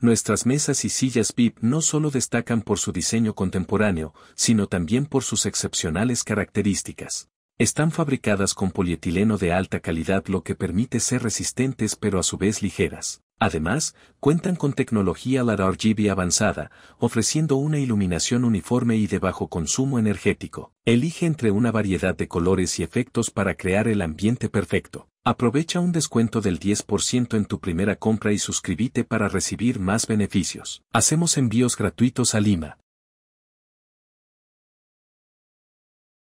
nuestras mesas y sillas VIP no solo destacan por su diseño contemporáneo, sino también por sus excepcionales características. Están fabricadas con polietileno de alta calidad lo que permite ser resistentes pero a su vez ligeras. Además, cuentan con tecnología LED RGB avanzada, ofreciendo una iluminación uniforme y de bajo consumo energético. Elige entre una variedad de colores y efectos para crear el ambiente perfecto. Aprovecha un descuento del 10% en tu primera compra y suscríbete para recibir más beneficios. Hacemos envíos gratuitos a Lima,